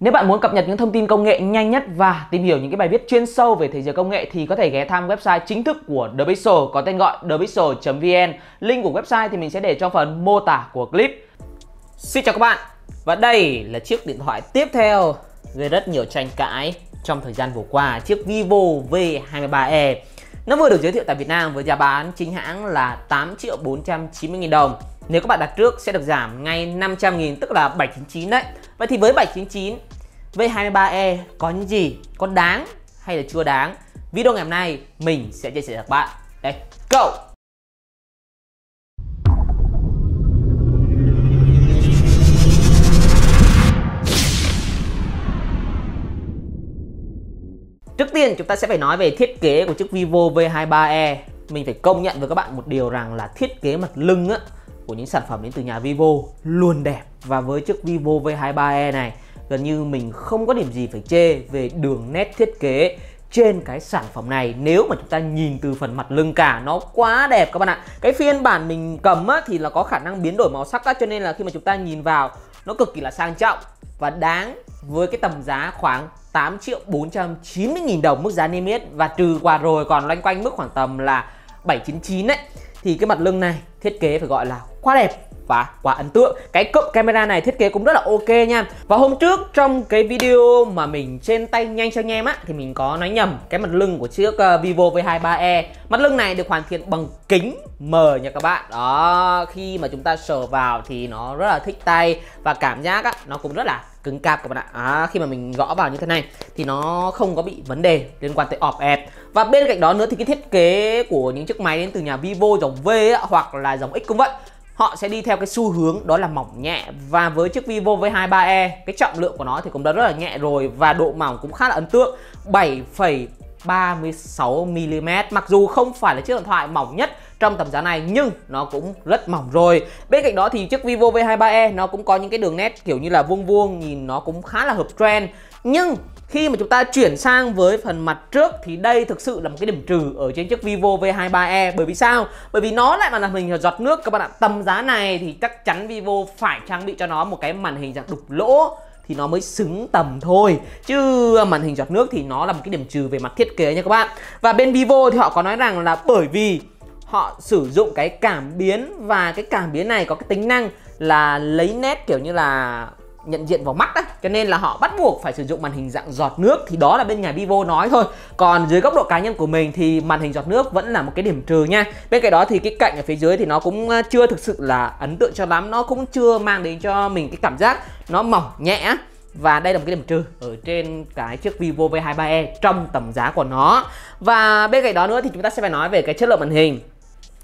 Nếu bạn muốn cập nhật những thông tin công nghệ nhanh nhất và tìm hiểu những cái bài viết chuyên sâu về thế giới công nghệ thì có thể ghé thăm website chính thức của The Pixel có tên gọi thepixel.vn. Link của website thì mình sẽ để trong phần mô tả của clip. Xin chào các bạn. Và đây là chiếc điện thoại tiếp theo gây rất nhiều tranh cãi trong thời gian vừa qua, chiếc Vivo V23e. Nó vừa được giới thiệu tại Việt Nam với giá bán chính hãng là 8 triệu 490 000 đồng nếu các bạn đặt trước sẽ được giảm ngay 500.000 tức là 799 đấy. Vậy thì với 799 V23E có những gì? Có đáng hay là chưa đáng? Video ngày hôm nay mình sẽ chia sẻ với các bạn. Đây, go! Trước tiên chúng ta sẽ phải nói về thiết kế của chiếc Vivo V23e Mình phải công nhận với các bạn một điều rằng là thiết kế mặt lưng á của những sản phẩm đến từ nhà Vivo luôn đẹp và với chiếc Vivo V23e này gần như mình không có điểm gì phải chê về đường nét thiết kế trên cái sản phẩm này nếu mà chúng ta nhìn từ phần mặt lưng cả nó quá đẹp các bạn ạ cái phiên bản mình cầm á, thì là có khả năng biến đổi màu sắc á, cho nên là khi mà chúng ta nhìn vào nó cực kỳ là sang trọng và đáng với cái tầm giá khoảng 8 triệu 490 nghìn đồng mức giá niêm yết và trừ quà rồi còn loanh quanh mức khoảng tầm là 799 đấy thì cái mặt lưng này thiết kế phải gọi là quá đẹp và quá ấn tượng Cái cụm camera này thiết kế cũng rất là ok nha Và hôm trước trong cái video mà mình trên tay nhanh cho anh em á Thì mình có nói nhầm cái mặt lưng của chiếc ờ, Vivo V23e Mặt lưng này được hoàn thiện bằng kính mờ nha các bạn Đó, khi mà chúng ta sờ vào thì nó rất là thích tay Và cảm giác á, nó cũng rất là cứng cáp các bạn ạ à, Khi mà mình gõ vào như thế này thì nó không có bị vấn đề liên quan tới ọp ẹp Và bên cạnh đó nữa thì cái thiết kế của những chiếc máy đến từ nhà Vivo dòng V á, hoặc là dòng X cũng vậy họ sẽ đi theo cái xu hướng đó là mỏng nhẹ và với chiếc Vivo V23e cái trọng lượng của nó thì cũng đã rất là nhẹ rồi và độ mỏng cũng khá là ấn tượng 7,36mm mặc dù không phải là chiếc điện thoại mỏng nhất trong tầm giá này nhưng nó cũng rất mỏng rồi bên cạnh đó thì chiếc Vivo V23e nó cũng có những cái đường nét kiểu như là vuông vuông nhìn nó cũng khá là hợp trend nhưng khi mà chúng ta chuyển sang với phần mặt trước thì đây thực sự là một cái điểm trừ ở trên chiếc Vivo V23e bởi vì sao? Bởi vì nó lại màn màn hình giọt nước các bạn ạ. Tầm giá này thì chắc chắn Vivo phải trang bị cho nó một cái màn hình dạng đục lỗ thì nó mới xứng tầm thôi chứ màn hình giọt nước thì nó là một cái điểm trừ về mặt thiết kế nha các bạn. Và bên Vivo thì họ có nói rằng là bởi vì họ sử dụng cái cảm biến và cái cảm biến này có cái tính năng là lấy nét kiểu như là nhận diện vào mắt á cho nên là họ bắt buộc phải sử dụng màn hình dạng giọt nước thì đó là bên nhà Vivo nói thôi còn dưới góc độ cá nhân của mình thì màn hình giọt nước vẫn là một cái điểm trừ nha bên cạnh đó thì cái cạnh ở phía dưới thì nó cũng ờ, chưa thực sự là ấn tượng cho lắm nó cũng chưa mang đến cho mình cái cảm giác nó mỏng nhẹ và đây là một cái điểm trừ ở trên cái chiếc Vivo V23e trong tầm giá của nó và bên cạnh đó nữa thì chúng ta sẽ phải nói về cái chất lượng màn hình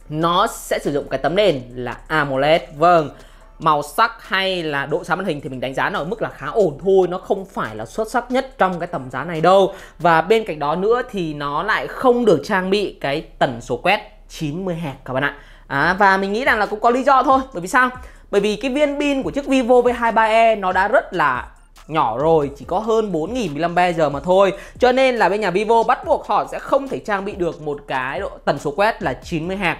nó sẽ sử dụng cái tấm nền là AMOLED vâng màu sắc hay là độ sáng màn hình thì mình đánh giá nó ở mức là khá ổn thôi nó không phải là xuất sắc nhất trong cái tầm giá này đâu và bên cạnh đó nữa thì nó lại không được trang bị cái tần số quét 90 Hz các bạn ạ à, và mình nghĩ rằng là cũng có lý do thôi bởi vì sao bởi vì cái viên pin của chiếc Vivo V23e nó đã rất là nhỏ rồi chỉ có hơn 4.000 mAh mà thôi cho nên là bên nhà Vivo bắt buộc họ sẽ không thể trang bị được một cái độ tần số quét là 90 Hz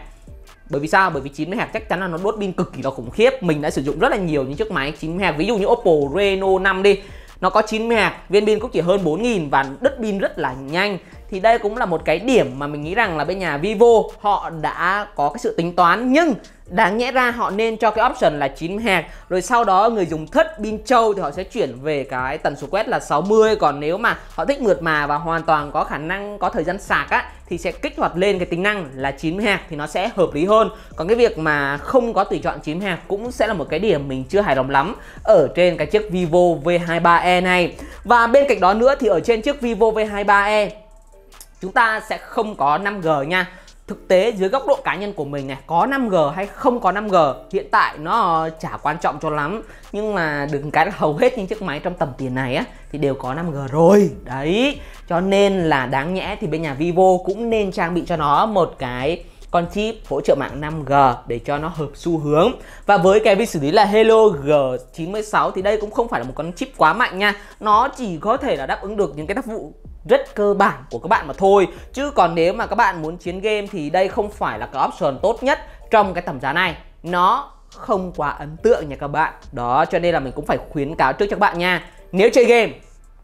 bởi vì sao bởi vì 90 hạt chắc chắn là nó đốt pin cực kỳ là khủng khiếp mình đã sử dụng rất là nhiều những chiếc máy 90 hạt ví dụ như Oppo Reno 5 đi nó có 90 hạt viên pin cũng chỉ hơn 4.000 và đứt pin rất là nhanh thì đây cũng là một cái điểm mà mình nghĩ rằng là bên nhà Vivo họ đã có cái sự tính toán nhưng đáng nhẽ ra họ nên cho cái option là 9 hạt rồi sau đó người dùng thất pin châu thì họ sẽ chuyển về cái tần số quét là 60 còn nếu mà họ thích mượt mà và hoàn toàn có khả năng có thời gian sạc á thì sẽ kích hoạt lên cái tính năng là 90 hạt thì nó sẽ hợp lý hơn còn cái việc mà không có tùy chọn 90 hạt cũng sẽ là một cái điểm mình chưa hài lòng lắm ở trên cái chiếc Vivo V23e này và bên cạnh đó nữa thì ở trên chiếc Vivo V23e chúng ta sẽ không có 5G nha thực tế dưới góc độ cá nhân của mình này có 5G hay không có 5G hiện tại nó chả quan trọng cho lắm nhưng mà đừng cái là hầu hết những chiếc máy trong tầm tiền này á thì đều có 5G rồi đấy cho nên là đáng nhẽ thì bên nhà Vivo cũng nên trang bị cho nó một cái con chip hỗ trợ mạng 5G để cho nó hợp xu hướng và với cái vi xử lý là Hello G96 thì đây cũng không phải là một con chip quá mạnh nha nó chỉ có thể là đáp ứng được những cái tác vụ rất cơ bản của các bạn mà thôi chứ còn nếu mà các bạn muốn chiến game thì đây không phải là cái option tốt nhất trong cái tầm giá này nó không quá ấn tượng nha các bạn đó cho nên là mình cũng phải khuyến cáo trước cho các bạn nha nếu chơi game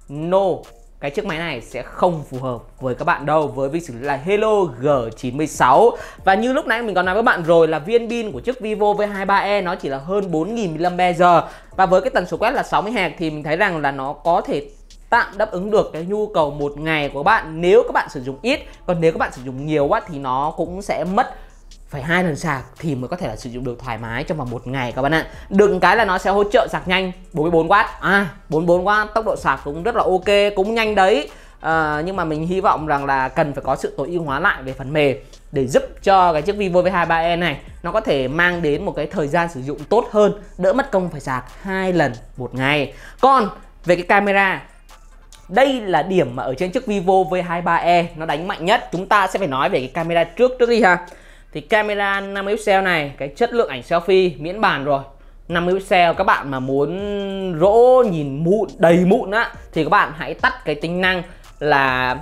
no cái chiếc máy này sẽ không phù hợp với các bạn đâu với việc xử lý là Hello G96 và như lúc nãy mình còn nói với bạn rồi là viên pin của chiếc Vivo V23e nó chỉ là hơn 4.000 mAh và với cái tần số quét là 60 Hz thì mình thấy rằng là nó có thể tạm đáp ứng được cái nhu cầu một ngày của bạn nếu các bạn sử dụng ít còn nếu các bạn sử dụng nhiều quá thì nó cũng sẽ mất phải hai lần sạc thì mới có thể là sử dụng được thoải mái trong vòng một ngày các bạn ạ. Đừng cái là nó sẽ hỗ trợ sạc nhanh 44W. À 44W tốc độ sạc cũng rất là ok, cũng nhanh đấy. À, nhưng mà mình hy vọng rằng là cần phải có sự tối ưu hóa lại về phần mềm để giúp cho cái chiếc Vivo V23e này nó có thể mang đến một cái thời gian sử dụng tốt hơn, đỡ mất công phải sạc hai lần một ngày. Còn về cái camera đây là điểm mà ở trên chiếc Vivo V23e nó đánh mạnh nhất chúng ta sẽ phải nói về cái camera trước trước đi ha thì camera 5 pixel này cái chất lượng ảnh selfie miễn bàn rồi 5 pixel các bạn mà muốn rỗ nhìn mụn đầy mụn á thì các bạn hãy tắt cái tính năng là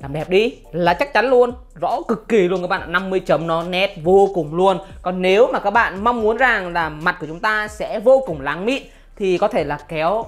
làm đẹp đi là chắc chắn luôn rõ cực kỳ luôn các bạn 50 chấm nó nét vô cùng luôn còn nếu mà các bạn mong muốn rằng là mặt của chúng ta sẽ vô cùng láng mịn thì có thể là kéo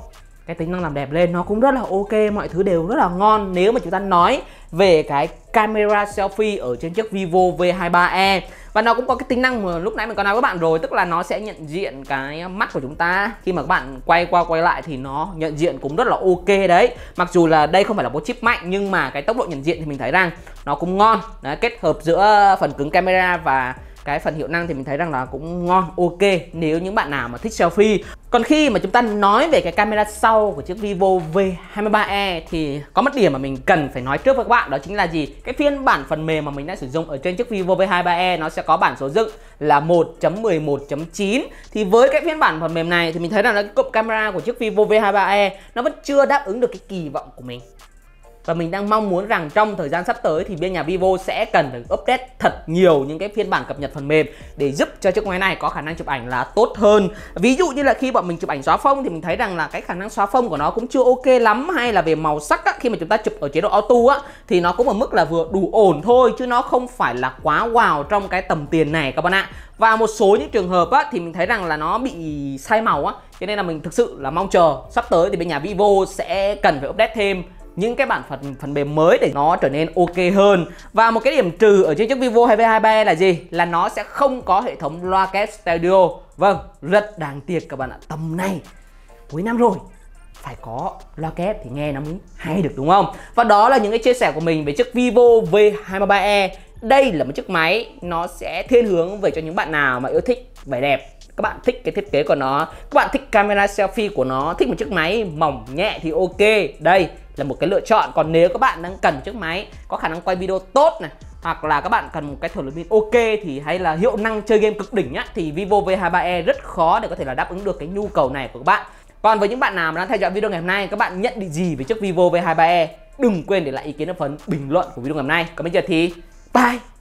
cái tính năng làm đẹp lên nó cũng rất là ok mọi thứ đều rất là ngon nếu mà chúng ta nói về cái camera selfie ở trên chiếc Vivo V23e và nó cũng có cái tính năng mà lúc nãy mình có nói với bạn rồi tức là nó sẽ nhận diện cái mắt của chúng ta khi mà các bạn quay qua quay lại thì nó nhận diện cũng rất là ok đấy mặc dù là đây không phải là một chip mạnh nhưng mà cái tốc độ nhận diện thì mình thấy rằng nó cũng ngon đấy, kết hợp giữa phần cứng camera và cái phần hiệu năng thì mình thấy rằng là cũng ngon ok nếu những bạn nào mà thích selfie còn khi mà chúng ta nói về cái camera sau của chiếc Vivo V23e thì có một điểm mà mình cần phải nói trước với các bạn đó chính là gì cái phiên bản phần mềm mà mình đã sử dụng ở trên chiếc Vivo V23e nó sẽ có bản số dựng là 1.11.9 thì với cái phiên bản phần mềm này thì mình thấy rằng là cái cụm camera của chiếc Vivo V23e nó vẫn chưa đáp ứng được cái kỳ vọng của mình và mình đang mong muốn rằng trong thời gian sắp tới thì bên nhà Vivo sẽ cần phải update thật nhiều những cái phiên bản cập nhật phần mềm để giúp cho chiếc máy này có khả năng chụp ảnh là tốt hơn ví dụ như là khi bọn mình chụp ảnh xóa phông thì mình thấy rằng là cái khả năng xóa phông của nó cũng chưa ok lắm hay là về màu sắc á, khi mà chúng ta chụp ở chế độ auto á thì nó cũng ở mức là vừa đủ ổn thôi chứ nó không phải là quá wow trong cái tầm tiền này các bạn ạ và một số những trường hợp á, thì mình thấy rằng là nó bị sai màu á cho nên là mình thực sự là mong chờ sắp tới thì bên nhà Vivo sẽ cần phải update thêm những cái bản phần phần mềm mới để nó trở nên ok hơn và một cái điểm trừ ở trên chiếc Vivo v 2323 là gì là nó sẽ không có hệ thống loa kép stereo vâng rất đáng tiếc các bạn ạ tầm này cuối năm rồi phải có loa kép thì nghe nó mới hay được đúng không và đó là những cái chia sẻ của mình về chiếc Vivo V23e đây là một chiếc máy nó sẽ thiên hướng về cho những bạn nào mà yêu thích vẻ đẹp các bạn thích cái thiết kế của nó các bạn thích camera selfie của nó thích một chiếc máy mỏng nhẹ thì ok đây là một cái lựa chọn còn nếu các bạn đang cần chiếc máy có khả năng quay video tốt này hoặc là các bạn cần một cái thổi lớn pin ok thì hay là hiệu năng chơi game cực đỉnh nhá thì Vivo V23e rất khó để có thể là đáp ứng được cái nhu cầu này của các bạn còn với những bạn nào mà đang theo dõi video ngày hôm nay các bạn nhận định gì về chiếc Vivo V23e đừng quên để lại ý kiến ở phần bình luận của video ngày hôm nay còn bây giờ thì bye